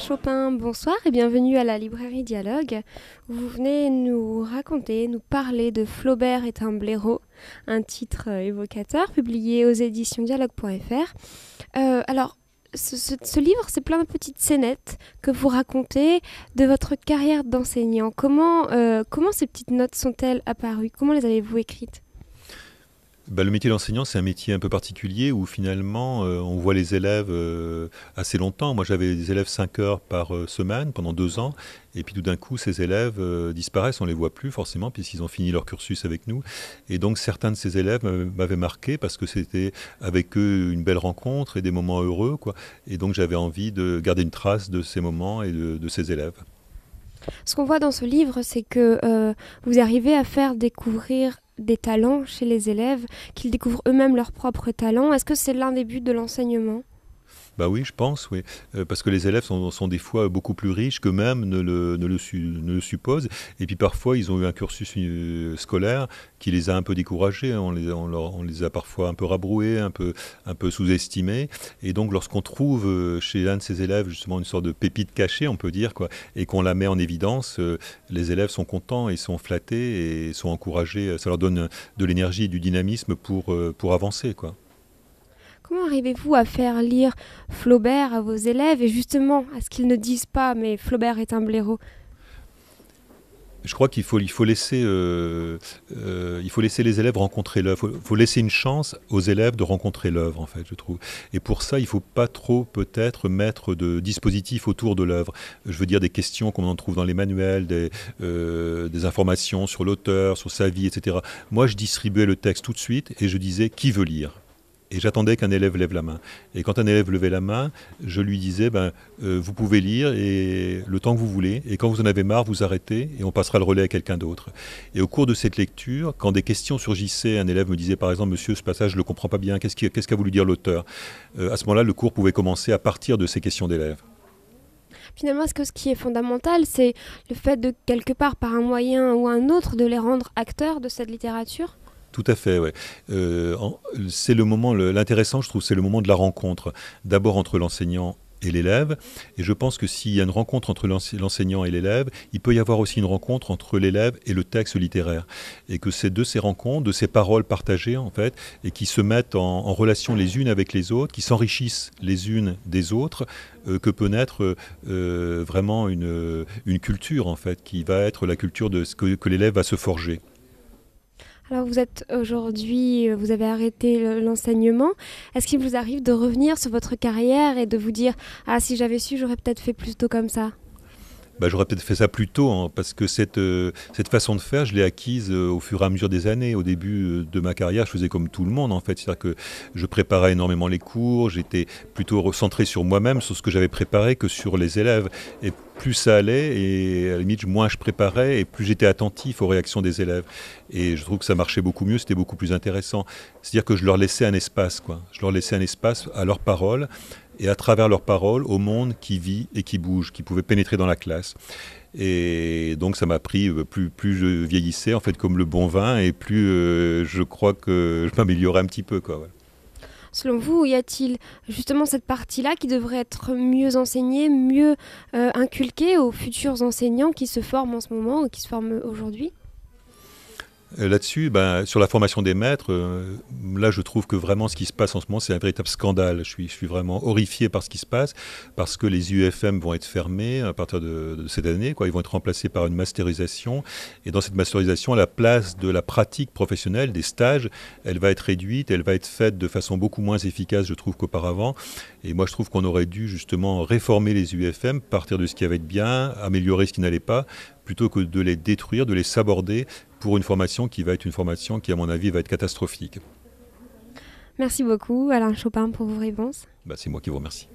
Chopin, bonsoir et bienvenue à la librairie Dialogue. vous venez nous raconter, nous parler de Flaubert et un blaireau, un titre euh, évocateur publié aux éditions dialogue.fr. Euh, alors, ce, livre, c'est plein de petites scénettes que vous racontez de votre carrière d'enseignant. Comment, euh, comment ces petites notes sont-elles apparues Comment les avez-vous écrites bah, le métier d'enseignant, c'est un métier un peu particulier où finalement, euh, on voit les élèves euh, assez longtemps. Moi, j'avais des élèves 5 heures par euh, semaine pendant deux ans. Et puis tout d'un coup, ces élèves disparaissent, on ne les voit plus forcément, puisqu'ils ont fini leur cursus avec nous. Et donc certains de ces élèves m'avaient marqué parce que c'était avec eux une belle rencontre et des moments heureux. Quoi. Et donc j'avais envie de garder une trace de ces moments et de ces élèves. Ce qu'on voit dans ce livre, c'est que euh, vous arrivez à faire découvrir des talents chez les élèves, qu'ils découvrent eux-mêmes leurs propres talents. Est-ce que c'est l'un des buts de l'enseignement bah oui, je pense, euh, parce que les élèves sont, des fois beaucoup plus riches qu'eux-mêmes ne le, ne, supposent. Et puis parfois, ils ont eu un cursus euh, scolaire qui les a un peu découragés. On les, a parfois un peu rabroués, un peu, sous-estimés. Et donc, lorsqu'on trouve euh, chez un de ces élèves justement une sorte de pépite cachée, on peut dire, et qu'on la met en évidence, les élèves sont contents ils sont flattés et sont encouragés. Ça leur donne de l'énergie et du dynamisme pour, pour avancer, quoi. Comment arrivez-vous à faire lire Flaubert à vos élèves et justement à ce qu'ils ne disent pas mais Flaubert est un blaireau je crois qu'il faut, euh, euh, il faut, laisser, les élèves rencontrer l'œuvre. Il faut, laisser une chance aux élèves de rencontrer l'œuvre, en fait, je trouve. Et pour ça, il ne faut pas trop, peut-être, mettre de dispositifs autour de l'œuvre. Je veux dire des questions qu'on en trouve dans les manuels, euh, des informations sur l'auteur, sur sa vie, etc. Moi, je distribuais le texte tout de suite et je disais qui veut lire et j'attendais qu'un élève lève la main. Et quand un élève levait la main, je lui disais, ben, euh, vous pouvez lire et le temps que vous voulez. Et quand vous en avez marre, vous arrêtez et on passera le relais à quelqu'un d'autre. Et au cours de cette lecture, quand des questions surgissaient, un élève me disait par exemple, monsieur, ce passage, je ne le comprends pas bien, qu'est-ce qu'a voulu dire l'auteur euh, À ce moment-là, le cours pouvait commencer à partir de ces questions d'élèves finalement, est-ce que ce qui est fondamental, c'est le fait de, quelque part, par un moyen ou un autre, de les rendre acteurs de cette littérature tout à fait, ouais. Euh, c'est le moment, l'intéressant, je trouve, c'est le moment de la rencontre. D'abord entre l'enseignant et l'élève. Et je pense que s'il y a une rencontre entre l'enseignant et l'élève, il peut y avoir aussi une rencontre entre l'élève et le texte littéraire. Et que c'est de ces rencontres, de ces paroles partagées, en fait, et qui se mettent en, relation les unes avec les autres, qui s'enrichissent les unes des autres, euh, que peut naître euh, vraiment une, une, culture, en fait, qui va être la culture de ce que l'élève va se forger. Alors vous êtes aujourd'hui, euh, vous avez arrêté l'enseignement. Est-ce qu'il vous arrive de revenir sur votre carrière et de vous dire, ah si j'avais su, j'aurais peut-être fait plus tôt comme ça bah, j'aurais peut-être fait ça plus tôt, hein, parce que cette, euh, cette façon de faire, je l'ai acquise euh, au fur et à mesure des années. Au début euh, de ma carrière, je faisais comme tout le monde, en fait. C'est-à-dire que je préparais énormément les cours, j'étais plutôt recentré sur moi-même, sur ce que j'avais préparé, que sur les élèves. Et plus ça allait, et à la limite, moins je préparais, et plus j'étais attentif aux réactions des élèves. Et je trouve que ça marchait beaucoup mieux, c'était beaucoup plus intéressant. C'est-à-dire que je leur laissais un espace, quoi. Je leur laissais un espace à leur parole et à travers leurs paroles au monde qui vit et qui bouge, qui pouvait pénétrer dans la classe. Et donc ça m'a pris, euh, plus, plus je vieillissais en fait comme le bon vin, et plus euh, je crois que je m'améliorais un petit peu. Selon vous, y a-t-il justement cette partie-là qui devrait être mieux enseignée, mieux euh, inculquée aux futurs enseignants qui se forment en ce moment qui se forment aujourd'hui euh, là-dessus, ben, sur la formation des maîtres, euh, là je trouve que vraiment ce qui se passe en ce moment, c'est un véritable scandale. Je suis, je suis vraiment horrifié par ce qui se passe, parce que les UFM vont être fermés euh, à partir de, cette année. Quoi. Ils vont être remplacés par une masterisation. Et dans cette masterisation, la place de la pratique professionnelle, des stages, elle va être réduite, elle va être faite de façon beaucoup moins efficace, je trouve, qu'auparavant. Et moi je trouve qu'on aurait dû justement réformer les UFM, partir de ce qui avait de bien, améliorer ce qui n'allait pas, plutôt que de les détruire, de les saborder pour une formation qui va être une formation qui, à mon avis, va être catastrophique. Merci beaucoup, Alain Chopin, pour vos réponses. Bah, c'est moi qui vous remercie.